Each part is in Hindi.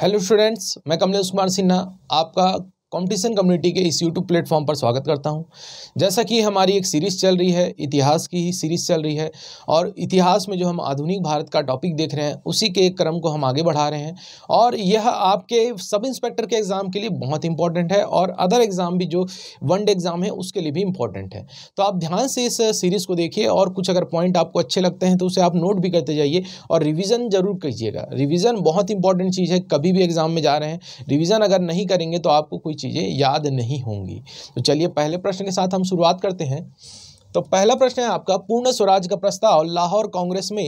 हेलो स्टूडेंट्स मैं कमलेश कुमार सिन्हा आपका कंपटीशन कम्युनिटी के इस यूट्यूब प्लेटफॉर्म पर स्वागत करता हूं जैसा कि हमारी एक सीरीज चल रही है इतिहास की ही सीरीज चल रही है और इतिहास में जो हम आधुनिक भारत का टॉपिक देख रहे हैं उसी के क्रम को हम आगे बढ़ा रहे हैं और यह आपके सब इंस्पेक्टर के एग्ज़ाम के लिए बहुत इंपॉर्टेंट है और अदर एग्ज़ाम भी जो वन डे एग्ज़ाम है उसके लिए भी इंपॉर्टेंट है तो आप ध्यान से इस सीरीज़ को देखिए और कुछ अगर पॉइंट आपको अच्छे लगते हैं तो उसे आप नोट भी करते जाइए और रिविज़न ज़रूर कीजिएगा रिविज़न बहुत इंपॉर्टेंट चीज़ है कभी भी एग्ज़ाम में जा रहे हैं रिविज़न अगर नहीं करेंगे तो आपको कोई चीज़ें याद नहीं होंगी तो चलिए पहले प्रश्न के साथ हम शुरुआत करते हैं तो पहला प्रश्न है आपका पूर्ण स्वराज का प्रस्ताव लाहौर कांग्रेस में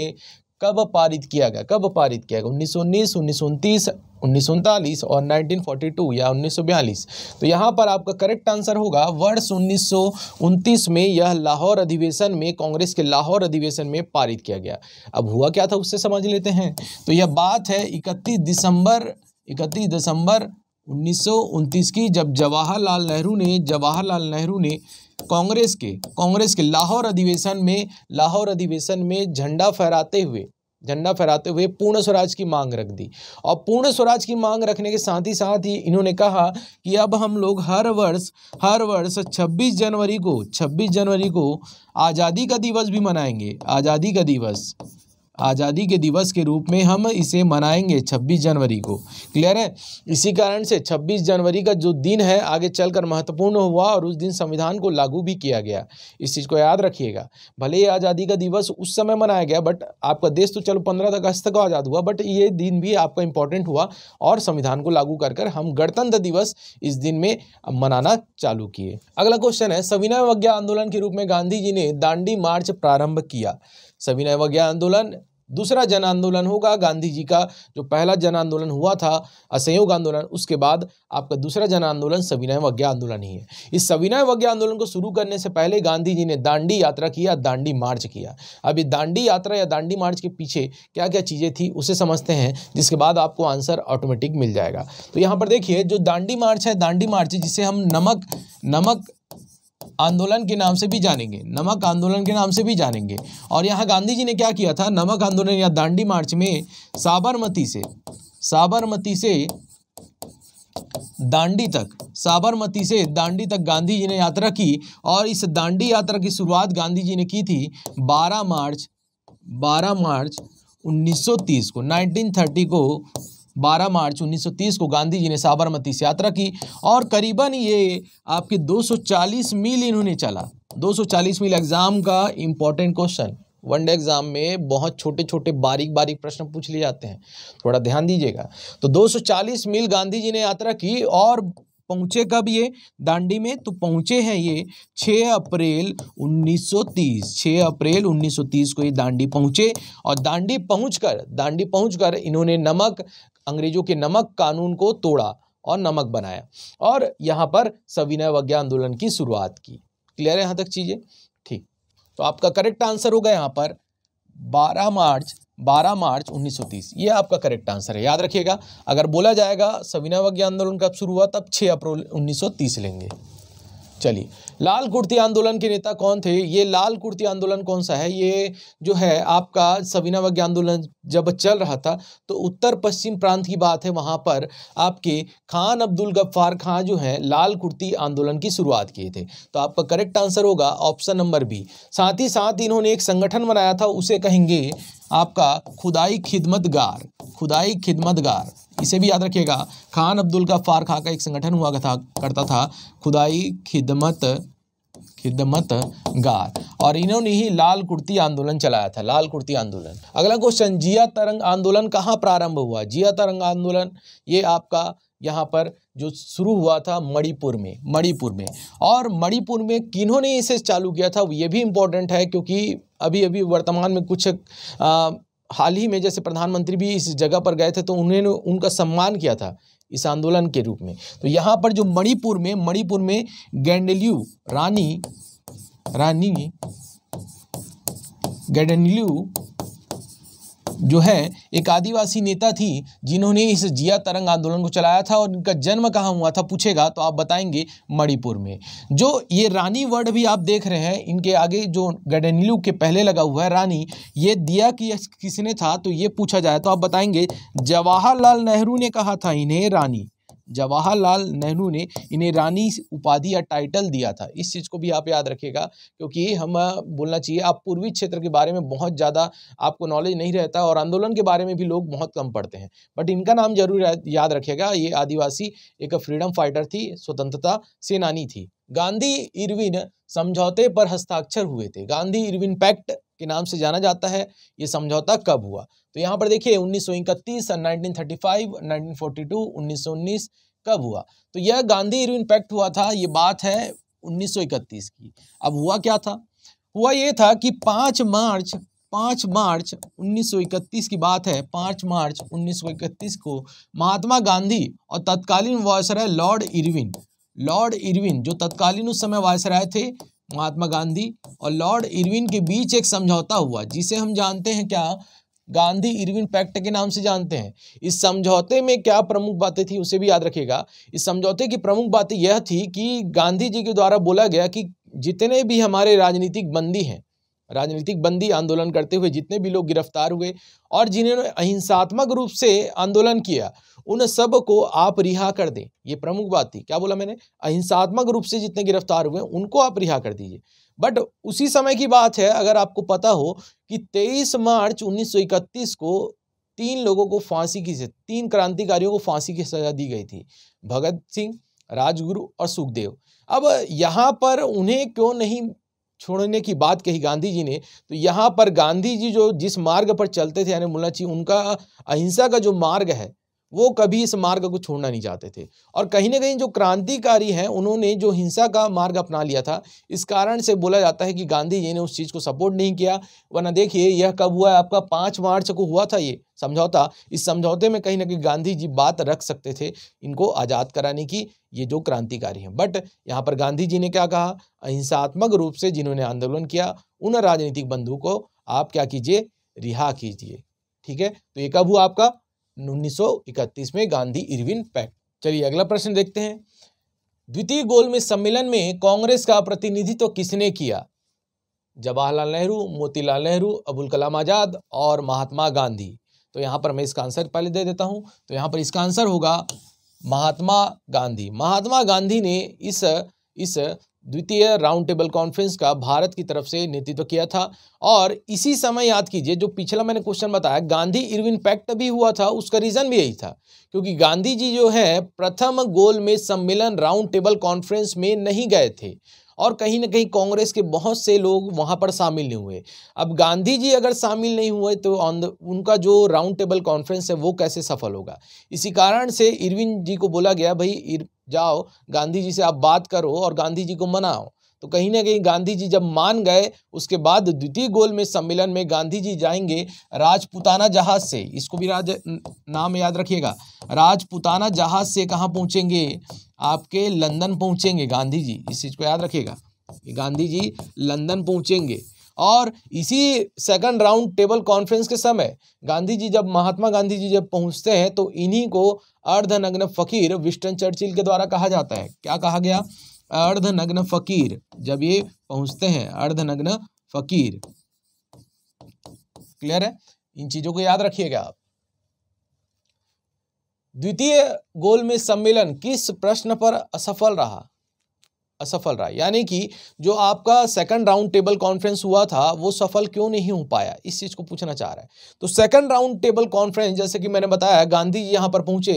कब पारित किया गया कब पारित किया गया उन्नीस सौ उन्नीस उन्नीस सौ उनतीस उन्नीस सौ उनतालीस और 1942 या उन्नीस सौ बयालीस तो यहाँ पर आपका करेक्ट आंसर होगा वर्ष उन्नीस सौ उनतीस में यह लाहौर अधिवेशन में कांग्रेस के लाहौर अधिवेशन में पारित किया गया अब हुआ क्या था उससे समझ लेते हैं तो यह बात है इकतीस दिसंबर इकतीस दिसंबर उन्नीस की जब जवाहरलाल नेहरू ने जवाहरलाल नेहरू ने कांग्रेस के कांग्रेस के लाहौर अधिवेशन में लाहौर अधिवेशन में झंडा फहराते हुए झंडा फहराते हुए पूर्ण स्वराज की मांग रख दी और पूर्ण स्वराज की मांग रखने के साथ ही साथ ही इन्होंने कहा कि अब हम लोग हर वर्ष हर वर्ष 26 जनवरी को 26 जनवरी को आज़ादी का दिवस भी मनाएंगे आज़ादी का दिवस आज़ादी के दिवस के रूप में हम इसे मनाएंगे 26 जनवरी को क्लियर है इसी कारण से 26 जनवरी का जो दिन है आगे चलकर महत्वपूर्ण हुआ और उस दिन संविधान को लागू भी किया गया इस चीज़ को याद रखिएगा भले ही आज़ादी का दिवस उस समय मनाया गया बट आपका देश तो चलो पंद्रह अगस्त को आज़ाद हुआ बट ये दिन भी आपका इंपॉर्टेंट हुआ और संविधान को लागू कर कर हम गणतंत्र दिवस इस दिन में मनाना चालू किए अगला क्वेश्चन है सविनय आंदोलन के रूप में गांधी जी ने दांडी मार्च प्रारंभ किया सविनय अवज्ञा आंदोलन दूसरा जन आंदोलन होगा गांधी जी का जो पहला जन आंदोलन हुआ था असहयोग आंदोलन उसके बाद आपका दूसरा जन आंदोलन सविनय वज्ञा आंदोलन ही है इस सविनय वज्ञा आंदोलन को शुरू करने से पहले गांधी जी ने दांडी यात्रा किया दांडी मार्च किया अब ये दांडी यात्रा या दांडी मार्च के पीछे क्या क्या चीज़ें थी उसे समझते हैं जिसके बाद आपको आंसर ऑटोमेटिक मिल जाएगा तो यहाँ पर देखिए जो दांडी मार्च है दांडी मार्च जिसे हम नमक नमक आंदोलन के नाम से भी जानेंगे नमक आंदोलन के नाम से भी जानेंगे और यहाँ गांधी जी ने क्या किया था नमक आंदोलन या दांडी मार्च में साबरमती से साबरमती से दांडी तक साबरमती से दांडी तक गांधी जी ने यात्रा की और इस दांडी यात्रा की शुरुआत गांधी जी ने की थी 12 मार्च 12 मार्च 1930 को 1930 को 12 मार्च 1930 को गांधी जी ने साबरमती से यात्रा की और करीबन ये आपके 240 मील इन्होंने चला 240 मील एग्ज़ाम का इम्पॉर्टेंट क्वेश्चन वनडे एग्ज़ाम में बहुत छोटे छोटे बारीक बारीक प्रश्न पूछ लिए जाते हैं थोड़ा ध्यान दीजिएगा तो 240 मील गांधी जी ने यात्रा की और पहुंचे कब ये दांडी में तो पहुंचे हैं ये 6 अप्रैल 1930 6 अप्रैल 1930 को ये दांडी पहुंचे और दांडी पहुंचकर दांडी पहुंचकर इन्होंने नमक अंग्रेजों के नमक कानून को तोड़ा और नमक बनाया और यहाँ पर सविनय वज्ञा आंदोलन की शुरुआत की क्लियर है यहाँ तक चीज़ें ठीक तो आपका करेक्ट आंसर होगा यहाँ पर 12 मार्च 1930 12 मार्च 1930 ये आपका करेक्ट आंसर है याद रखिएगा अगर बोला जाएगा सविनय आंदोलन कब शुरू हुआ तब 6 अप्रैल 1930 लेंगे चलिए लाल कुर्ती आंदोलन के नेता कौन थे ये लाल कुर्ती आंदोलन कौन सा है ये जो है आपका सविनय आंदोलन जब चल रहा था तो उत्तर पश्चिम प्रांत की बात है वहाँ पर आपके खान अब्दुल गफ्फार खान जो है लाल कुर्ती आंदोलन की शुरुआत किए थे तो आपका करेक्ट आंसर होगा ऑप्शन नंबर बी साथ ही साथ इन्होंने एक संगठन बनाया था उसे कहेंगे आपका खुदाई खिदमतगार खुदाई खिदमतगार इसे भी याद रखिएगा खान अब्दुल का फार खा का एक संगठन हुआ था करता था खुदाई खिदमत खिदमत गार और इन्होंने ही लाल कुर्ती आंदोलन चलाया था लाल कुर्ती आंदोलन अगला क्वेश्चन जिया तरंग आंदोलन कहाँ प्रारंभ हुआ जिया तरंग आंदोलन ये आपका यहाँ पर जो शुरू हुआ था मणिपुर में मणिपुर में और मणिपुर में किन्होंने इसे चालू किया था ये भी इम्पोर्टेंट है क्योंकि अभी अभी वर्तमान में कुछ आ, हाल ही में जैसे प्रधानमंत्री भी इस जगह पर गए थे तो उन्होंने उनका सम्मान किया था इस आंदोलन के रूप में तो यहाँ पर जो मणिपुर में मणिपुर में गैंडल्यू रानी रानी गैंडल्यू जो है एक आदिवासी नेता थी जिन्होंने इस जिया तरंग आंदोलन को चलाया था और इनका जन्म कहाँ हुआ था पूछेगा तो आप बताएंगे मणिपुर में जो ये रानी वर्ड भी आप देख रहे हैं इनके आगे जो गडनीलू के पहले लगा हुआ है रानी ये दिया कि किसने था तो ये पूछा जाए तो आप बताएंगे जवाहरलाल नेहरू ने कहा था इन्हें रानी जवाहरलाल नेहरू ने इन्हें रानी उपाधि या टाइटल दिया था इस चीज़ को भी आप याद रखिएगा क्योंकि हम बोलना चाहिए आप पूर्वी क्षेत्र के बारे में बहुत ज़्यादा आपको नॉलेज नहीं रहता और आंदोलन के बारे में भी लोग बहुत कम पढ़ते हैं बट इनका नाम जरूर याद रखेगा ये आदिवासी एक फ्रीडम फाइटर थी स्वतंत्रता सेनानी थी गांधी इरविन समझौते पर हस्ताक्षर हुए थे गांधी इरविन पैक्ट के नाम से जाना जाता है ये समझौता कब हुआ तो यहाँ पर देखिए उन्नीस सौ इकतीस nineteen thirty five nineteen forty two उन्नीस सौ उन्नीस कब हुआ तो यह गांधी इरविन पैक्ट हुआ था ये बात है उन्नीस सौ इकतीस की अब हुआ क्या था हुआ ये था कि पाँच मार्च पाँच मार्च उन्नीस सौ इकतीस की बात है पाँच मार्च उन्नीस सौ इकतीस को महात्मा गांधी और तत्कालीन viceroy Lord Irwin Lord Irwin जो तत्कालीन उस समय वायसराय थे महात्मा गांधी और लॉर्ड इरविन के बीच एक समझौता हुआ जिसे हम जानते हैं क्या गांधी इरविन पैक्ट के नाम से जानते हैं इस समझौते में क्या प्रमुख बातें थी उसे भी याद रखिएगा इस समझौते की प्रमुख बात यह थी कि गांधी जी के द्वारा बोला गया कि जितने भी हमारे राजनीतिक बंदी हैं राजनीतिक बंदी आंदोलन करते हुए जितने भी लोग गिरफ्तार हुए और जिन्होंने अहिंसात्मक रूप से आंदोलन किया उन सब को आप रिहा कर दें ये प्रमुख बात थी क्या बोला मैंने अहिंसात्मक रूप से जितने गिरफ्तार हुए उनको आप रिहा कर दीजिए बट उसी समय की बात है अगर आपको पता हो कि 23 मार्च 1931 को तीन लोगों को फांसी की तीन क्रांतिकारियों को फांसी की सजा दी गई थी भगत सिंह राजगुरु और सुखदेव अब यहाँ पर उन्हें क्यों नहीं छोड़ने की बात कही गांधी जी ने तो यहाँ पर गांधी जी जो जिस मार्ग पर चलते थे यानी मुलाची उनका अहिंसा का जो मार्ग है वो कभी इस मार्ग को छोड़ना नहीं चाहते थे और कहीं ना कहीं जो क्रांतिकारी हैं उन्होंने जो हिंसा का मार्ग अपना लिया था इस कारण से बोला जाता है कि गांधी जी ने उस चीज़ को सपोर्ट नहीं किया वरना देखिए यह कब हुआ है आपका पाँच मार्च को हुआ था ये समझौता इस समझौते में कहीं ना कहीं गांधी जी बात रख सकते थे इनको आज़ाद कराने की ये जो क्रांतिकारी हैं बट यहाँ पर गांधी जी ने क्या कहा अहिंसात्मक रूप से जिन्होंने आंदोलन किया उन राजनीतिक बंधु को आप क्या कीजिए रिहा कीजिए ठीक है तो ये कब हुआ आपका उन्नीस में गांधी इरविन पैक्ट चलिए अगला प्रश्न देखते हैं द्वितीय गोल में सम्मेलन में कांग्रेस का प्रतिनिधित्व तो किसने किया जवाहरलाल नेहरू मोतीलाल नेहरू अबुल कलाम आज़ाद और महात्मा गांधी तो यहाँ पर मैं इसका आंसर पहले दे देता हूँ तो यहाँ पर इसका आंसर होगा महात्मा गांधी महात्मा गांधी ने इस इस द्वितीय राउंड टेबल कॉन्फ्रेंस का भारत की तरफ से नेतृत्व किया था और इसी समय याद कीजिए जो पिछला मैंने क्वेश्चन बताया गांधी इरविन पैक्ट भी हुआ था उसका रीज़न भी यही था क्योंकि गांधी जी जो है प्रथम गोल में सम्मेलन राउंड टेबल कॉन्फ्रेंस में नहीं गए थे और कहीं ना कहीं कांग्रेस के बहुत से लोग वहां पर शामिल नहीं हुए अब गांधी जी अगर शामिल नहीं हुए तो ऑन उनका जो राउंड टेबल कॉन्फ्रेंस है वो कैसे सफल होगा इसी कारण से इरविन जी को बोला गया भाई जाओ गांधी जी से आप बात करो और गांधी जी को मनाओ तो कहीं ना कहीं गांधी जी जब मान गए उसके बाद द्वितीय गोल में सम्मेलन में गांधी जी जाएंगे राजपुताना जहाज से इसको भी राज नाम याद रखिएगा राजपुताना जहाज से कहाँ पहुँचेंगे आपके लंदन पहुँचेंगे गांधी जी इस चीज़ को याद रखिएगा गांधी जी लंदन पहुँचेंगे और इसी सेकंड राउंड टेबल कॉन्फ्रेंस के समय गांधी जी जब महात्मा गांधी जी जब पहुंचते हैं तो इन्हीं को अर्धनग्न फकीर विस्टन चर्चिल के द्वारा कहा जाता है क्या कहा गया अर्धनग्न फकीर जब ये पहुंचते हैं अर्धनग्न फकीर क्लियर है इन चीजों को याद रखिएगा आप द्वितीय गोलमेज सम्मेलन किस प्रश्न पर असफल रहा असफल रहा यानी कि जो आपका सेकंड राउंड टेबल कॉन्फ्रेंस हुआ था वो सफल क्यों नहीं हो पाया इस चीज़ को पूछना चाह रहा है तो सेकंड राउंड टेबल कॉन्फ्रेंस जैसे कि मैंने बताया गांधी जी यहाँ पर पहुंचे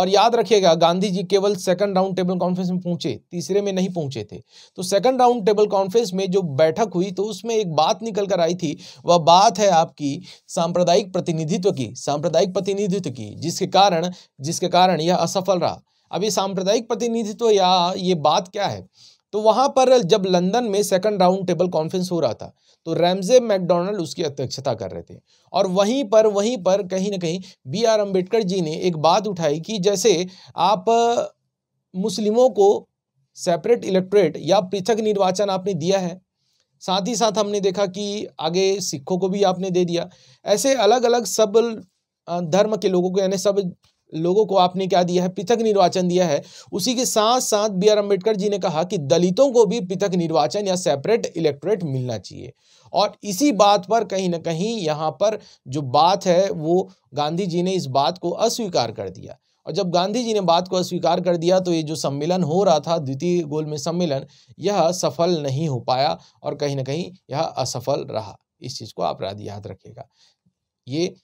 और याद रखिएगा गांधी जी केवल सेकंड राउंड टेबल कॉन्फ्रेंस में पहुंचे तीसरे में नहीं पहुंचे थे तो सेकंड राउंड टेबल कॉन्फ्रेंस में जो बैठक हुई तो उसमें एक बात निकल कर आई थी वह बात है आपकी सांप्रदायिक प्रतिनिधित्व की सांप्रदायिक प्रतिनिधित्व की जिसके कारण जिसके कारण यह असफल रहा अभी सांप्रदायिक प्रतिनिधित्व या ये बात क्या है तो वहां पर जब लंदन में सेकंड राउंड टेबल कॉन्फ्रेंस हो रहा था तो रैमजे मैकडोनल्ड उसकी अध्यक्षता कर रहे थे और वहीं पर वहीं पर कहीं ना कहीं बी आर अम्बेडकर जी ने एक बात उठाई कि जैसे आप मुस्लिमों को सेपरेट इलेक्ट्रेट या पृथक निर्वाचन आपने दिया है साथ ही साथ हमने देखा कि आगे सिखों को भी आपने दे दिया ऐसे अलग अलग सब धर्म के लोगों को यानी सब लोगों को आपने क्या दिया है पृथक निर्वाचन दिया है उसी के साथ साथ बी आर अम्बेडकर जी ने कहा कि दलितों को भी पृथक निर्वाचन या सेपरेट इलेक्टोरेट मिलना चाहिए और इसी बात पर कहीं ना कहीं यहाँ पर जो बात है वो गांधी जी ने इस बात को अस्वीकार कर दिया और जब गांधी जी ने बात को अस्वीकार कर दिया तो ये जो सम्मेलन हो रहा था द्वितीय गोल में सम्मेलन यह सफल नहीं हो पाया और कहीं ना कहीं यह असफल रहा इस चीज़ को आप याद रखेगा ये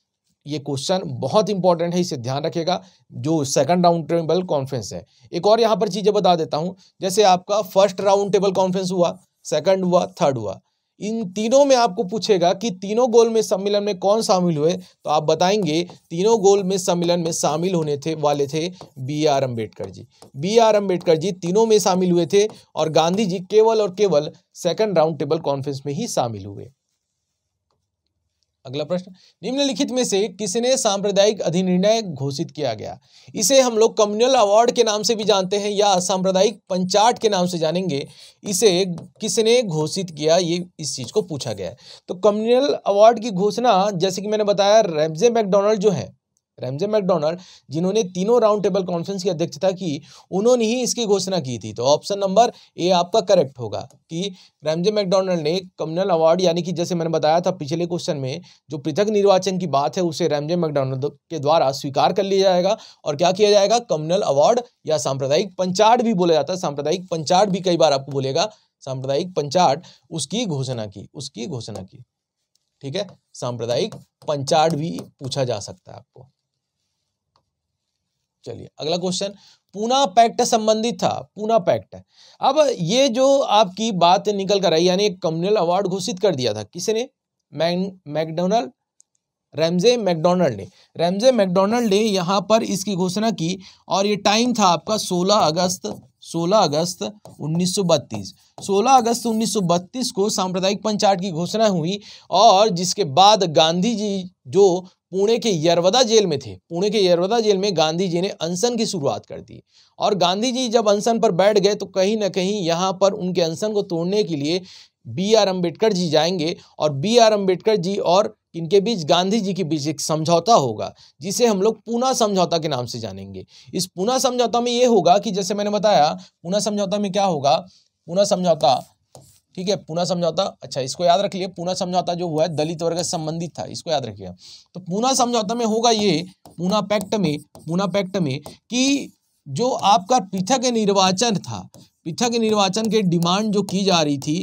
ये क्वेश्चन बहुत इंपॉर्टेंट है इसे ध्यान रखेगा जो सेकंड राउंड टेबल कॉन्फ्रेंस है एक और यहाँ पर चीज़ें बता देता हूँ जैसे आपका फर्स्ट राउंड टेबल कॉन्फ्रेंस हुआ सेकंड हुआ थर्ड हुआ इन तीनों में आपको पूछेगा कि तीनों गोल में सम्मेलन में कौन शामिल हुए तो आप बताएंगे तीनों गोल में सम्मेलन में शामिल होने थे वाले थे B R Ambedkar ji B R Ambedkar ji तीनों में शामिल हुए थे और गांधी जी केवल और केवल सेकंड राउंड टेबल कॉन्फ्रेंस में ही शामिल हुए अगला प्रश्न निम्नलिखित में से किसने सांप्रदायिक अधिनिर्णय घोषित किया गया इसे हम लोग कम्युनल अवार्ड के नाम से भी जानते हैं या सांप्रदायिक पंचाट के नाम से जानेंगे इसे किसने घोषित किया ये इस चीज़ को पूछा गया है तो कम्युनल अवार्ड की घोषणा जैसे कि मैंने बताया रेमजे मैकडोनल्ड जो है रेमजे मैकडोनल्ड जिन्होंने तीनों राउंड टेबल कॉन्फ्रेंस की अध्यक्षता की उन्होंने ही इसकी घोषणा की थी तो ऑप्शन नंबर ए आपका करेक्ट होगा कि रेमजे मैकडोनल्ड ने कम्युनल अवार्ड यानी कि जैसे मैंने बताया था पिछले क्वेश्चन में जो पृथक निर्वाचन की बात है उसे रेमजे मैकडोनल्ड के द्वारा स्वीकार कर लिया जाएगा और क्या किया जाएगा कम्युनल अवार्ड या सांप्रदायिक पंचाट भी बोला जाता है सांप्रदायिक पंचाट भी कई बार आपको बोलेगा सांप्रदायिक पंचाट उसकी घोषणा की उसकी घोषणा की ठीक है सांप्रदायिक पंचाट भी पूछा जा सकता है आपको चलिए अगला क्वेश्चन पूना पैक्ट संबंधित था पूना पैक्ट अब ये जो आपकी बात निकल कर आई यानी कम्युनल अवार्ड घोषित कर दिया था किसने मैकडोनल्ड रेमजे मैकडोनल्ड ने रेमजे मैकडोनल्ड ने यहाँ पर इसकी घोषणा की और ये टाइम था आपका 16 अगस्त 16 अगस्त 1932 16 अगस्त 1932 को सांप्रदायिक पंचायत की घोषणा हुई और जिसके बाद गांधी जी जो पुणे के यरवदा जेल में थे पुणे के यरवदा जेल में गांधी जी ने अनशन की शुरुआत कर दी और गांधी जी जब अनशन पर बैठ गए तो कहीं ना कहीं यहाँ पर उनके अनशन को तोड़ने के लिए बी आर अम्बेडकर जी जाएंगे और बी आर अम्बेडकर जी और इनके बीच गांधी जी के बीच एक समझौता होगा जिसे हम लोग पूना समझौता के नाम से जानेंगे इस पूना समझौता में ये होगा कि जैसे मैंने बताया पूना समझौता में क्या होगा पूना समझौता ठीक है पूना समझौता अच्छा इसको याद रख लिए पूना समझौता जो हुआ है दलित वर्ग से संबंधित था इसको याद रखिए तो पूना समझौता में होगा ये पूना पैक्ट में पूना पैक्ट में कि जो आपका पृथक निर्वाचन था पृथक निर्वाचन के डिमांड जो की जा रही थी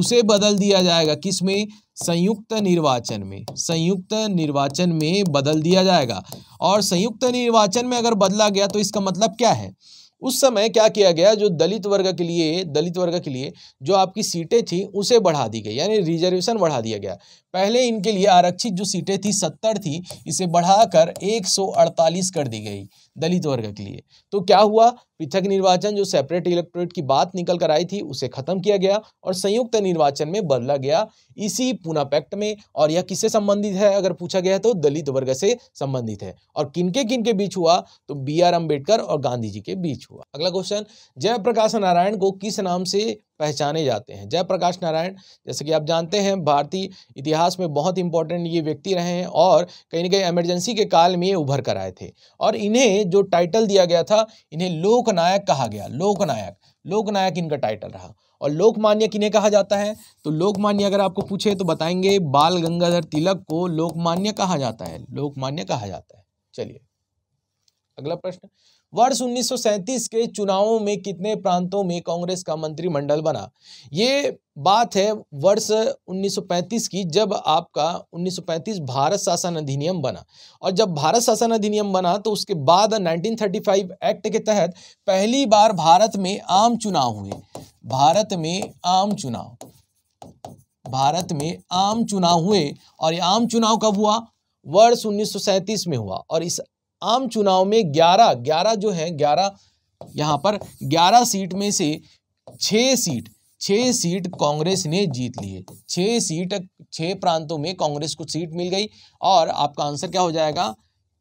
उसे बदल दिया जाएगा किस में संयुक्त निर्वाचन में संयुक्त निर्वाचन में बदल दिया जाएगा और संयुक्त निर्वाचन में अगर बदला गया तो इसका मतलब क्या है उस समय क्या किया गया जो दलित वर्ग के लिए दलित वर्ग के लिए जो आपकी सीटें थी उसे बढ़ा दी गई यानी रिजर्वेशन बढ़ा दिया गया पहले इनके लिए आरक्षित जो सीटें थी सत्तर थी इसे बढ़ाकर अड़तालीस कर दी गई दलित वर्ग के लिए तो क्या हुआ पृथक निर्वाचन जो सेपरेट इलेक्टोरेट की बात निकल कर आई थी उसे खत्म किया गया और संयुक्त निर्वाचन में बदला गया इसी पुनः पैक्ट में और यह किससे संबंधित है अगर पूछा गया तो दलित वर्ग से संबंधित है और किनके किनके बीच हुआ तो बी आर अम्बेडकर और गांधी जी के बीच हुआ अगला क्वेश्चन जयप्रकाश नारायण को किस नाम से पहचाने जाते हैं जयप्रकाश नारायण जैसे कि आप जानते हैं भारतीय इतिहास में बहुत इंपॉर्टेंट ये व्यक्ति रहे हैं और कहीं ना कहीं एमरजेंसी के काल में ये उभर कर आए थे और इन्हें जो टाइटल दिया गया था इन्हें लोकनायक कहा गया लोकनायक लोकनायक इनका टाइटल रहा और लोकमान्य किन्हें कहा जाता है तो लोकमान्य अगर आपको पूछे तो बताएंगे बाल गंगाधर तिलक को लोकमान्य कहा जाता है लोकमान्य कहा जाता है चलिए अगला प्रश्न वर्ष 1937 के चुनावों में कितने प्रांतों में कांग्रेस का मंत्रिमंडल बना ये बात है वर्ष 1935 की जब आपका 1935 भारत शासन अधिनियम बना और जब भारत शासन अधिनियम बना तो उसके बाद 1935 एक्ट के तहत पहली बार भारत में आम चुनाव हुए भारत में आम चुनाव भारत में आम चुनाव हुए और ये आम चुनाव कब हुआ वर्ष 1937 में हुआ और इस आम चुनाव में ग्यारह ग्यारह जो है ग्यारह यहाँ पर ग्यारह सीट में से छः सीट छः सीट कांग्रेस ने जीत ली है सीट छह प्रांतों में कांग्रेस को सीट मिल गई और आपका आंसर क्या हो जाएगा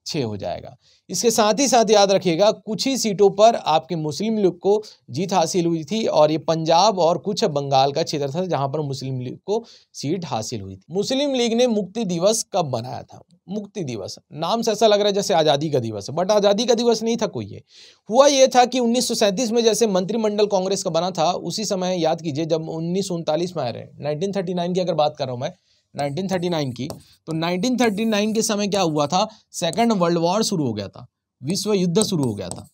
छः हो जाएगा इसके साथ ही साथ याद रखिएगा कुछ ही सीटों पर आपके मुस्लिम लीग को जीत हासिल हुई थी और ये पंजाब और कुछ बंगाल का क्षेत्र था जहां पर मुस्लिम लीग को सीट हासिल हुई थी मुस्लिम लीग ने मुक्ति दिवस कब बनाया था मुक्ति दिवस नाम से ऐसा लग रहा है जैसे आज़ादी का दिवस बट आज़ादी का दिवस नहीं था कोई ये हुआ ये था कि उन्नीस में जैसे मंत्रिमंडल कांग्रेस का बना था उसी समय याद कीजिए जब उन्नीस में आ रहे नाइनटीन की अगर बात कर रहा हूँ मैं 1939 की तो 1939 के समय क्या हुआ था सेकंड वर्ल्ड वॉर शुरू हो गया था विश्व युद्ध शुरू हो गया था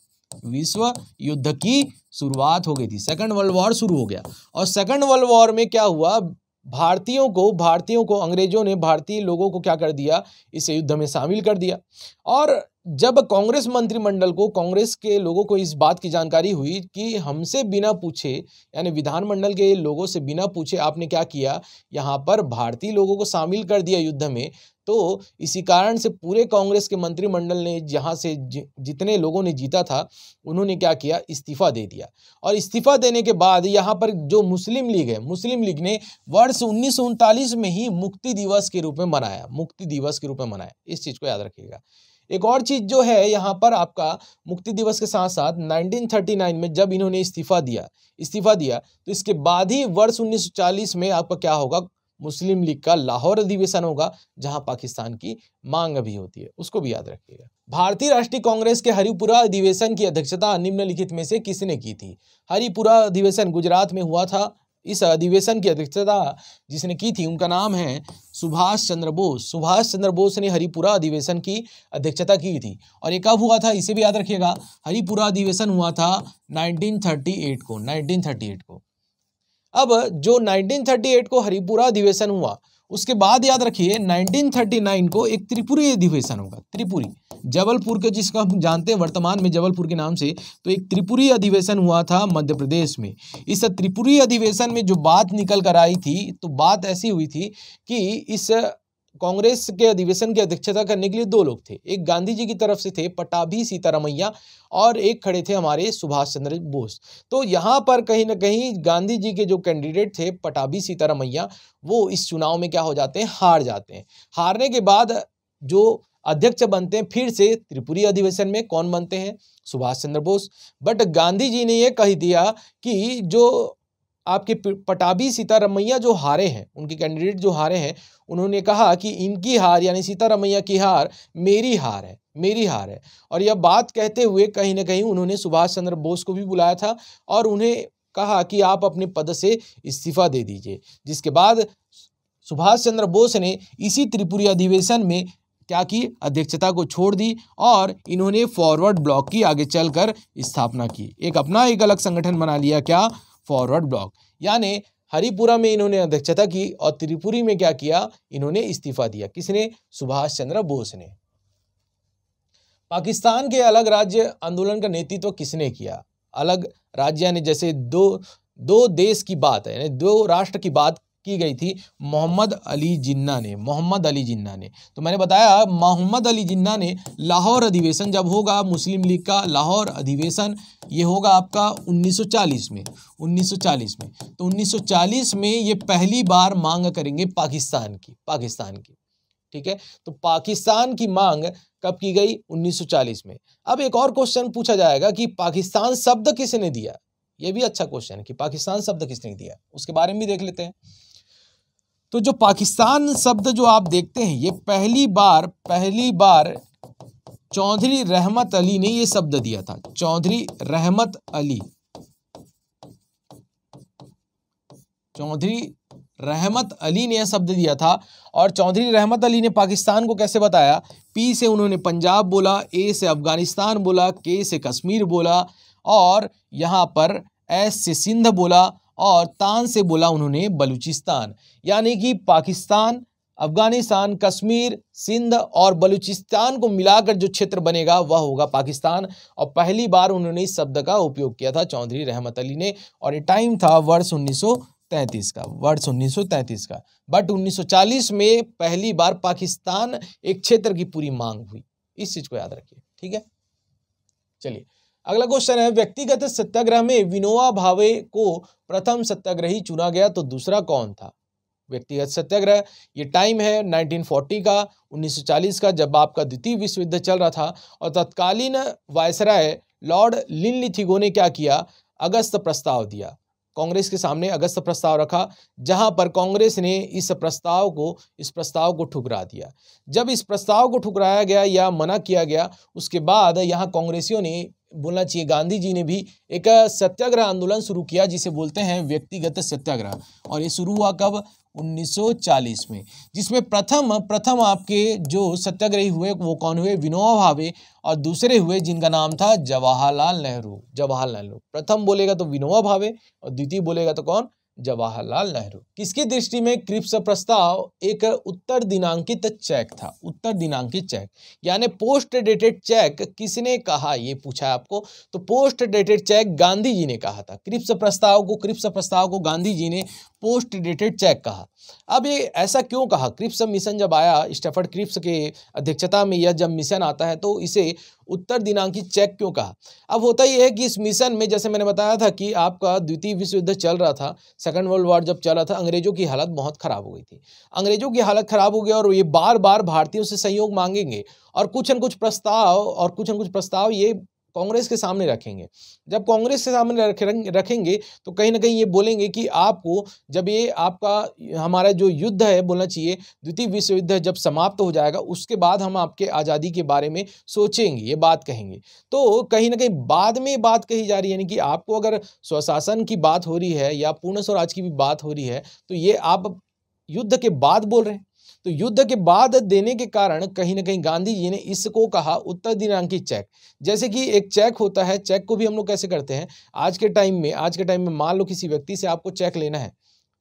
विश्व युद्ध की शुरुआत हो गई थी सेकंड वर्ल्ड वॉर शुरू हो गया और सेकंड वर्ल्ड वॉर में क्या हुआ भारतीयों को भारतीयों को अंग्रेजों ने भारतीय लोगों को क्या कर दिया इस युद्ध में शामिल कर दिया और जब कांग्रेस मंत्रिमंडल को कांग्रेस के लोगों को इस बात की जानकारी हुई कि हमसे बिना पूछे यानी विधानमंडल के लोगों से बिना पूछे आपने क्या किया यहाँ पर भारतीय लोगों को शामिल कर दिया युद्ध में तो इसी कारण से पूरे कांग्रेस के मंत्रिमंडल ने जहाँ से जितने लोगों ने जीता था उन्होंने क्या किया इस्तीफा दे दिया और इस्तीफा देने के बाद यहाँ पर जो मुस्लिम लीग है मुस्लिम लीग ने वर्ष उन्नीस में ही मुक्ति दिवस के रूप में मनाया मुक्ति दिवस के रूप में मनाया इस चीज़ को याद रखिएगा एक और चीज़ जो है यहाँ पर आपका मुक्ति दिवस के साथ साथ 1939 में जब इन्होंने इस्तीफा दिया इस्तीफा दिया तो इसके बाद ही वर्ष 1940 में आपका क्या होगा मुस्लिम लीग का लाहौर अधिवेशन होगा जहां पाकिस्तान की मांग भी होती है उसको भी याद रखिएगा भारतीय राष्ट्रीय कांग्रेस के हरिपुरा अधिवेशन की अध्यक्षता निम्नलिखित में से किसने की थी हरिपुरा अधिवेशन गुजरात में हुआ था इस अधिवेशन की अध्यक्षता जिसने की थी उनका नाम है सुभाष चंद्र बोस सुभाष चंद्र बोस ने हरिपुरा अधिवेशन की अध्यक्षता की थी और ये कब हुआ था इसे भी याद रखिएगा हरिपुरा अधिवेशन हुआ था 1938 को 1938 को अब जो 1938 को हरिपुरा अधिवेशन हुआ उसके बाद याद रखिए 1939 को एक त्रिपुरी अधिवेशन होगा त्रिपुरी जबलपुर के जिसको हम जानते हैं वर्तमान में जबलपुर के नाम से तो एक त्रिपुरी अधिवेशन हुआ था मध्य प्रदेश में इस त्रिपुरी अधिवेशन में जो बात निकल कर आई थी तो बात ऐसी हुई थी कि इस कांग्रेस के अधिवेशन की अध्यक्षता करने के लिए दो लोग थे एक गांधी जी की तरफ से थे पटाभी सीतारामैया और एक खड़े थे हमारे सुभाष चंद्र बोस तो यहाँ पर कहीं ना कहीं गांधी जी के जो कैंडिडेट थे पटाभी सीतारामैया वो इस चुनाव में क्या हो जाते हैं हार जाते हैं हारने के बाद जो अध्यक्ष बनते हैं फिर से त्रिपुरी अधिवेशन में कौन बनते हैं सुभाष चंद्र बोस बट गांधी जी ने यह कह दिया कि जो आपके पटाबी सीतारमैया जो हारे हैं उनके कैंडिडेट जो हारे हैं उन्होंने कहा कि इनकी हार यानी सीतारमैया की हार मेरी हार है मेरी हार है और यह बात कहते हुए कहीं ना कहीं उन्होंने सुभाष चंद्र बोस को भी बुलाया था और उन्हें कहा कि आप अपने पद से इस्तीफा दे दीजिए जिसके बाद सुभाष चंद्र बोस ने इसी त्रिपुरी अधिवेशन में क्या की अध्यक्षता को छोड़ दी और इन्होंने फॉरवर्ड ब्लॉक की आगे चलकर स्थापना की एक अपना एक अलग संगठन बना लिया क्या फॉरवर्ड ब्लॉक यानी हरिपुरा में इन्होंने अध्यक्षता की और त्रिपुरी में क्या किया इन्होंने इस्तीफा दिया किसने सुभाष चंद्र बोस ने पाकिस्तान के अलग राज्य आंदोलन का नेतृत्व किसने किया अलग राज्य यानी जैसे दो दो देश की बात है यानी दो राष्ट्र की बात की गई थी मोहम्मद अली जिन्ना ने मोहम्मद अली जिन्ना ने तो मैंने बताया मोहम्मद अली जिन्ना ने लाहौर अधिवेशन जब होगा मुस्लिम लीग का लाहौर अधिवेशन ये होगा आपका 1940 में 1940 में तो 1940 में ये पहली बार मांग करेंगे पाकिस्तान की पाकिस्तान की ठीक है तो पाकिस्तान की मांग कब की गई 1940 में अब एक और क्वेश्चन पूछा जाएगा कि पाकिस्तान शब्द किसने दिया ये भी अच्छा क्वेश्चन है कि पाकिस्तान शब्द किसने दिया उसके बारे में भी देख लेते हैं तो जो पाकिस्तान शब्द जो आप देखते हैं ये पहली बार पहली बार चौधरी रहमत अली ने ये शब्द दिया था चौधरी रहमत अली चौधरी रहमत अली ने यह शब्द दिया था और चौधरी रहमत अली ने पाकिस्तान को कैसे बताया पी से उन्होंने पंजाब बोला ए से अफगानिस्तान बोला के से कश्मीर बोला और यहाँ पर एस से सिंध बोला और तान से बोला उन्होंने बलूचिस्तान यानी कि पाकिस्तान अफगानिस्तान कश्मीर सिंध और बलूचिस्तान को मिलाकर जो क्षेत्र बनेगा वह होगा पाकिस्तान और पहली बार उन्होंने इस शब्द का उपयोग किया था चौधरी रहमत अली ने और ये टाइम था वर्ष उन्नीस तैतीस का वर्ष 1933 का बट 1940 में पहली बार पाकिस्तान एक क्षेत्र की पूरी मांग हुई इस चीज़ को याद रखिए ठीक है चलिए अगला क्वेश्चन है व्यक्तिगत सत्याग्रह में विनोवा भावे को प्रथम सत्याग्रही चुना गया तो दूसरा कौन था व्यक्तिगत सत्याग्रह ये टाइम है 1940 का 1940 का जब आपका द्वितीय विश्व युद्ध चल रहा था और तत्कालीन वायसराय लॉर्ड लिनलिथिगो ने क्या किया अगस्त प्रस्ताव दिया कांग्रेस के सामने अगस्त प्रस्ताव रखा जहां पर कांग्रेस ने इस प्रस्ताव को इस प्रस्ताव को ठुकरा दिया जब इस प्रस्ताव को ठुकराया गया या मना किया गया उसके बाद यहां कांग्रेसियों ने बोलना चाहिए गांधी जी ने भी एक सत्याग्रह आंदोलन शुरू किया जिसे बोलते हैं व्यक्तिगत सत्याग्रह और ये शुरू हुआ कब 1940 में जिसमें प्रथम प्रथम आपके जो सत्याग्रही हुए वो कौन हुए विनोबा भावे और दूसरे हुए जिनका नाम था जवाहरलाल नेहरू जवाहरलाल नेहरू प्रथम बोलेगा तो विनोबा भावे और द्वितीय बोलेगा तो कौन जवाहरलाल नेहरू किसकी दृष्टि में क्रिप्स प्रस्ताव एक उत्तर दिनांकित चेक था उत्तर दिनांकित चेक यानी पोस्ट डेटेड चेक किसने कहा ये पूछा आपको तो post dated cheque Gandhi ji ने कहा था क्रिप्स प्रस्ताव को क्रिप्स प्रस्ताव को गांधी जी ने पोस्ट डेटेड चेक कहा अब ये ऐसा क्यों कहा क्रिप्स मिशन जब आया स्टेफर्ड क्रिप्स के अध्यक्षता में यह जब मिशन आता है तो इसे उत्तर दिनांकी चेक क्यों कहा अब होता ही है कि इस मिशन में जैसे मैंने बताया था कि आपका द्वितीय विश्व युद्ध चल रहा था सेकंड वर्ल्ड वॉर जब चल रहा था अंग्रेजों की हालत बहुत ख़राब हो गई थी अंग्रेजों की हालत ख़राब हो गई और ये बार बार भारतीयों से सहयोग मांगेंगे और कुछ न कुछ प्रस्ताव और कुछ न कुछ प्रस्ताव ये कांग्रेस के सामने रखेंगे जब कांग्रेस के सामने रखेंगे तो कहीं ना कहीं ये बोलेंगे कि आपको जब ये आपका हमारा जो युद्ध है बोलना चाहिए द्वितीय विश्व युद्ध जब समाप्त हो जाएगा उसके बाद हम आपके आज़ादी के बारे में सोचेंगे ये बात कहेंगे तो कहीं ना कहीं बाद में बात कही जा रही है यानी कि आपको अगर स्वशासन की बात हो रही है या पूर्ण स्वराज की भी बात हो रही है तो ये आप युद्ध के बाद बोल रहे हैं तो युद्ध के बाद देने के कारण कहीं ना कहीं गांधी जी ने इसको कहा उत्तर दिनांकित चेक जैसे कि एक चेक होता है चेक को भी हम लोग कैसे करते हैं आज के टाइम में आज के टाइम में मान लो किसी व्यक्ति से आपको चेक लेना है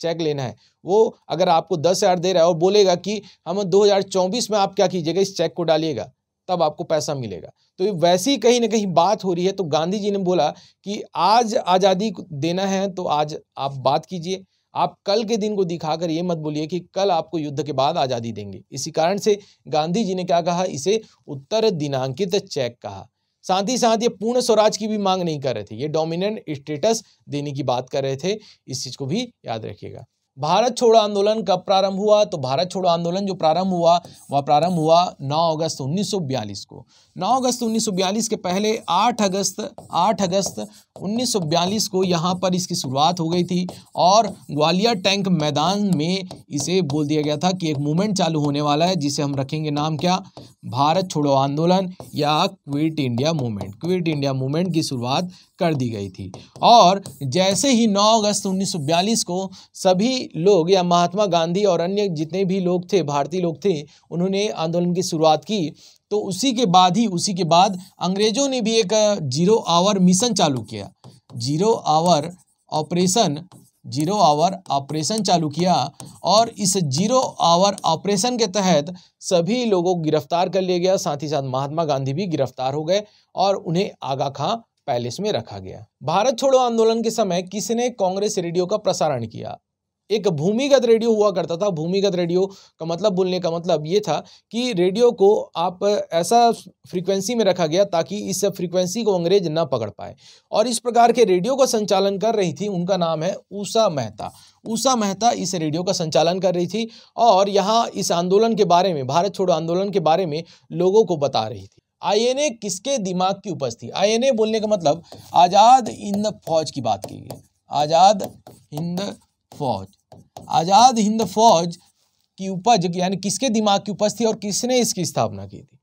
चेक लेना है वो अगर आपको दस हज़ार दे रहा है और बोलेगा कि हम 2024 में आप क्या कीजिएगा इस चेक को डालिएगा तब आपको पैसा मिलेगा तो वैसी ही कहीं ना कहीं बात हो रही है तो गांधी जी ने बोला कि आज आज़ादी देना है तो आज आप बात कीजिए आप कल के दिन को दिखाकर ये मत बोलिए कि कल आपको युद्ध के बाद आज़ादी देंगे इसी कारण से गांधी जी ने क्या कहा इसे उत्तर दिनांकित चेक कहा साथ ही साथ ये पूर्ण स्वराज की भी मांग नहीं कर रहे थे ये डोमिनेंट स्टेटस देने की बात कर रहे थे इस चीज़ को भी याद रखिएगा भारत छोड़ो आंदोलन कब प्रारंभ हुआ तो भारत छोड़ो आंदोलन जो प्रारंभ हुआ वह प्रारंभ हुआ 9 अगस्त 1942 को 9 अगस्त 1942 के पहले 8 अगस्त 8 अगस्त 1942 को यहाँ पर इसकी शुरुआत हो गई थी और ग्वालियर टैंक मैदान में इसे बोल दिया गया था कि एक मूवमेंट चालू होने वाला है जिसे हम रखेंगे नाम क्या भारत छोड़ो आंदोलन या quit India movement quit India movement की शुरुआत कर दी गई थी और जैसे ही 9 अगस्त 1942 को सभी लोग या महात्मा गांधी और अन्य जितने भी लोग थे भारतीय लोग थे उन्होंने आंदोलन की शुरुआत की तो उसी के बाद ही उसी के बाद अंग्रेजों ने भी एक जीरो आवर मिशन चालू किया zero hour operation zero hour operation चालू किया और इस जीरो आवर ऑपरेशन के तहत सभी लोगों को गिरफ्तार कर लिया गया साथ ही साथ महात्मा गांधी भी गिरफ्तार हो गए और उन्हें आगा खां पैलेस में रखा गया भारत छोड़ो आंदोलन के समय किसने कांग्रेस रेडियो का प्रसारण किया एक भूमिगत रेडियो हुआ करता था भूमिगत रेडियो का मतलब बोलने का मतलब ये था कि रेडियो को आप ऐसा फ्रीक्वेंसी में रखा गया ताकि इस फ्रीक्वेंसी को अंग्रेज ना पकड़ पाए और इस प्रकार के रेडियो का संचालन कर रही थी उनका नाम है ऊषा मेहता ऊषा मेहता इस रेडियो का संचालन कर रही थी और यहाँ इस आंदोलन के बारे में भारत छोड़ो आंदोलन के बारे में लोगों को बता रही थी आईएनए किसके दिमाग की उपज थी आईएनए बोलने का मतलब आज़ाद हिंद फौज की बात की गई आज़ाद हिंद फौज आज़ाद हिंद फौज की उपज यानी किसके दिमाग की उपज थी और किसने इसकी स्थापना की थी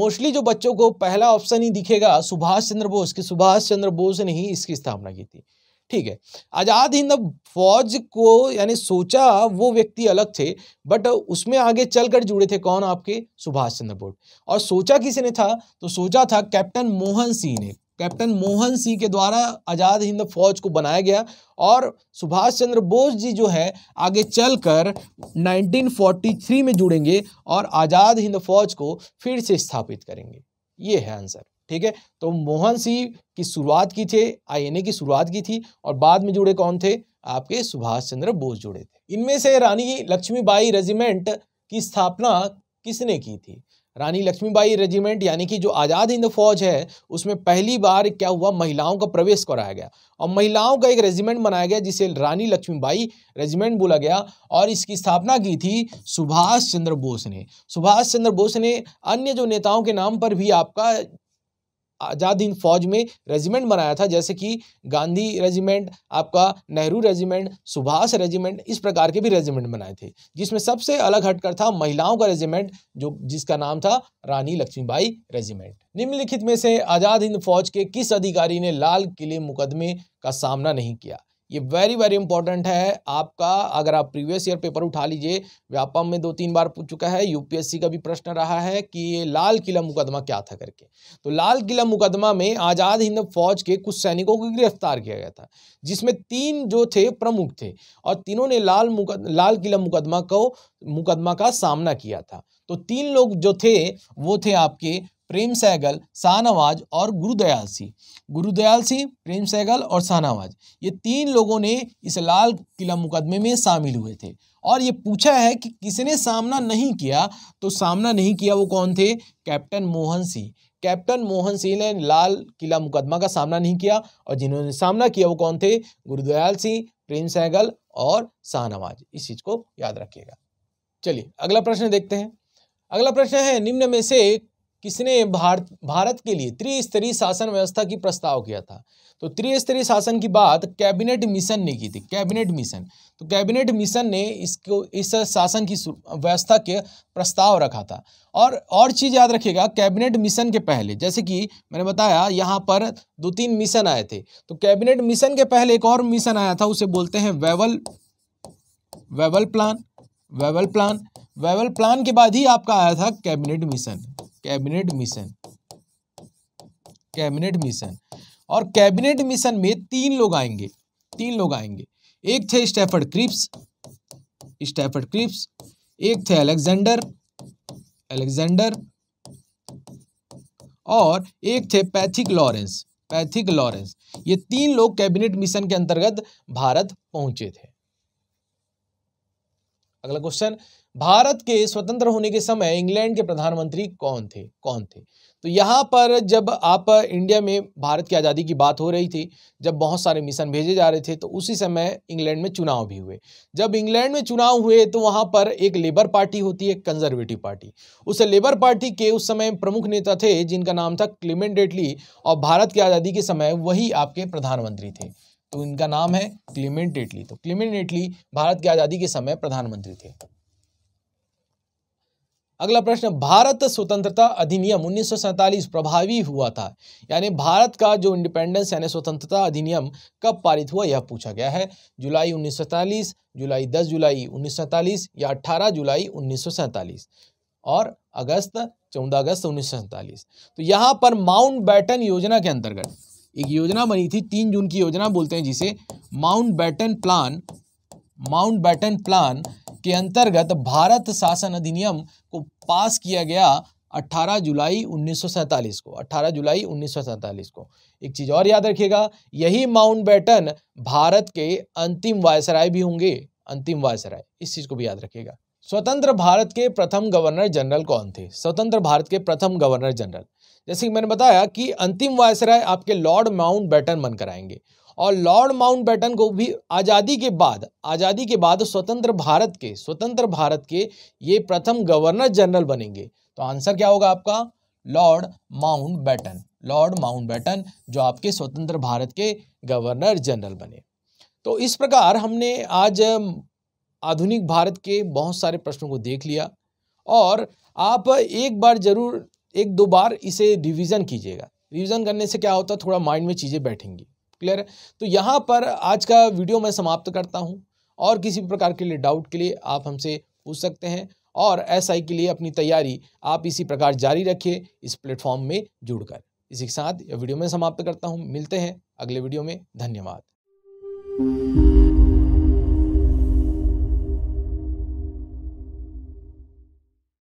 मोस्टली जो बच्चों को पहला ऑप्शन ही दिखेगा सुभाष चंद्र बोस के सुभाष चंद्र बोस ने ही इसकी स्थापना की थी ठीक है आज़ाद हिंद फौज को यानी सोचा वो व्यक्ति अलग थे बट उसमें आगे चलकर जुड़े थे कौन आपके सुभाष चंद्र बोस और सोचा किसी ने था तो सोचा था कैप्टन मोहन सिंह ने कैप्टन मोहन सिंह के द्वारा आज़ाद हिंद फौज को बनाया गया और सुभाष चंद्र बोस जी जो है आगे चलकर 1943 में जुड़ेंगे और आज़ाद हिंद फौज को फिर से स्थापित करेंगे ये है आंसर ठीक है तो मोहन सिंह की शुरुआत की थे आईएनए की शुरुआत की थी और बाद में जुड़े कौन थे आपके सुभाष चंद्र बोस जुड़े थे इनमें से रानी लक्ष्मीबाई रेजिमेंट की स्थापना किसने की थी रानी लक्ष्मीबाई रेजिमेंट यानी कि जो आज़ाद हिंद फौज है उसमें पहली बार क्या हुआ महिलाओं का प्रवेश कराया गया और महिलाओं का एक रेजिमेंट बनाया गया जिसे रानी लक्ष्मीबाई रेजिमेंट बोला गया और इसकी स्थापना की थी सुभाष चंद्र बोस ने सुभाष चंद्र बोस ने अन्य जो नेताओं के नाम पर भी आपका आज़ाद हिंद फौज में रेजिमेंट बनाया था जैसे कि गांधी रेजिमेंट आपका नेहरू रेजिमेंट सुभाष रेजिमेंट इस प्रकार के भी रेजिमेंट बनाए थे जिसमें सबसे अलग हटकर था महिलाओं का रेजिमेंट जो जिसका नाम था रानी लक्ष्मीबाई रेजिमेंट निम्नलिखित में से आज़ाद हिंद फौज के किस अधिकारी ने लाल किले मुकदमे का सामना नहीं किया ये वेरी वेरी इंपॉर्टेंट है आपका अगर आप प्रीवियस ईयर पेपर उठा लीजिए व्यापम में दो तीन बार पूछ चुका है यूपीएससी का भी प्रश्न रहा है कि ये लाल किला मुकदमा क्या था करके तो लाल किला मुकदमा में आज़ाद हिंद फौज के कुछ सैनिकों को गिरफ्तार किया गया था जिसमें तीन जो थे प्रमुख थे और तीनों ने लाल मुकद लाल किला मुकदमा को मुकदमा का सामना किया था तो तीन लोग जो थे वो थे आपके प्रेम सहगल शाहनवाज और गुरुदयाल सिंह गुरुदयाल सिंह प्रेम सहगल और शाहनवाज ये तीन लोगों ने इस लाल किला मुकदमे में शामिल हुए थे और ये पूछा है कि किसने सामना नहीं किया तो सामना नहीं किया वो कौन थे कैप्टन मोहन सिंह कैप्टन मोहन सिंह ने लाल किला मुकदमा का सामना नहीं किया और जिन्होंने सामना किया वो कौन थे गुरुदयाल सिंह प्रेम सहगल और शाहनवाज इस चीज़ को याद रखिएगा चलिए अगला प्रश्न देखते हैं अगला प्रश्न है निम्न में से किसने भारत भारत के लिए त्रिस्तरीय शासन व्यवस्था की प्रस्ताव किया था तो त्रिस्तरीय शासन की बात कैबिनेट मिशन ने की थी कैबिनेट मिशन तो कैबिनेट मिशन ने इसको इस शासन की व्यवस्था के प्रस्ताव रखा था और और चीज़ याद रखिएगा कैबिनेट मिशन के पहले जैसे कि मैंने बताया यहाँ पर दो तीन मिशन आए थे तो कैबिनेट मिशन के पहले एक और मिशन आया था उसे बोलते हैं Wavell Wavell plan Wavell plan Wavell plan के बाद ही आपका आया था cabinet mission cabinet mission cabinet mission और कैबिनेट मिशन में तीन लोग आएंगे तीन लोग आएंगे एक थे स्टेफर्ड क्रिप्स स्टेफर्ड क्रिप्स एक थे अलेक्जेंडर अलेक्जेंडर और एक थे पैथिक लॉरेंस पैथिक लॉरेंस ये तीन लोग कैबिनेट मिशन के अंतर्गत भारत पहुंचे थे अगला क्वेश्चन भारत के स्वतंत्र होने के समय इंग्लैंड के प्रधानमंत्री कौन थे कौन थे तो यहाँ पर जब आप इंडिया में भारत की आज़ादी की बात हो रही थी जब बहुत सारे मिशन भेजे जा रहे थे तो उसी समय इंग्लैंड में चुनाव भी हुए जब इंग्लैंड में चुनाव हुए तो वहाँ पर एक लेबर पार्टी होती है कंजर्वेटिव पार्टी उस लेबर पार्टी के उस समय प्रमुख नेता थे जिनका नाम था क्लिमेंट डेटली और भारत की आज़ादी के समय वही आपके प्रधानमंत्री थे तो इनका नाम है क्लिमेंट एटली तो क्लिमेंट एटली भारत की आज़ादी के समय प्रधानमंत्री थे अगला प्रश्न भारत स्वतंत्रता अधिनियम उन्नीस प्रभावी हुआ था यानी भारत का जो इंडिपेंडेंस यानी स्वतंत्रता अधिनियम कब पारित हुआ यह पूछा गया है जुलाई उन्नीस जुलाई 10 जुलाई उन्नीस या 18 जुलाई उन्नीस और अगस्त 14 अगस्त उन्नीस तो यहां पर माउंट बैटन योजना के अंतर्गत एक योजना बनी थी तीन जून की योजना बोलते हैं जिसे Mountbatten plan Mountbatten plan के अंतर्गत भारत शासन अधिनियम को पास किया गया 18 जुलाई 1947 को 18 जुलाई 1947 को एक चीज़ और याद रखिएगा यही माउंट बैटन भारत के अंतिम वायसराय भी होंगे अंतिम वायसराय इस चीज़ को भी याद रखिएगा स्वतंत्र भारत के प्रथम गवर्नर जनरल कौन थे स्वतंत्र भारत के प्रथम गवर्नर जनरल जैसे कि मैंने बताया कि अंतिम वायसराय आपके लॉर्ड माउंट बैटन बन कराएंगे और लॉर्ड माउंट बैटन को भी आज़ादी के बाद आज़ादी के बाद स्वतंत्र भारत के स्वतंत्र भारत के ये प्रथम गवर्नर जनरल बनेंगे तो आंसर क्या होगा आपका Lord Mountbatten Lord Mountbatten जो आपके स्वतंत्र भारत के गवर्नर जनरल बने तो इस प्रकार हमने आज आधुनिक भारत के बहुत सारे प्रश्नों को देख लिया और आप एक बार ज़रूर एक दो बार इसे रिवीजन कीजिएगा रिवीजन करने से क्या होता है थोड़ा माइंड में चीज़ें बैठेंगी क्लियर है तो यहाँ पर आज का वीडियो मैं समाप्त करता हूँ और किसी भी प्रकार के लिए डाउट के लिए आप हमसे पूछ सकते हैं और एस के लिए अपनी तैयारी आप इसी प्रकार जारी रखिए इस प्लेटफॉर्म में जुड़कर इसी के साथ यह वीडियो में समाप्त करता हूँ मिलते हैं अगले वीडियो में धन्यवाद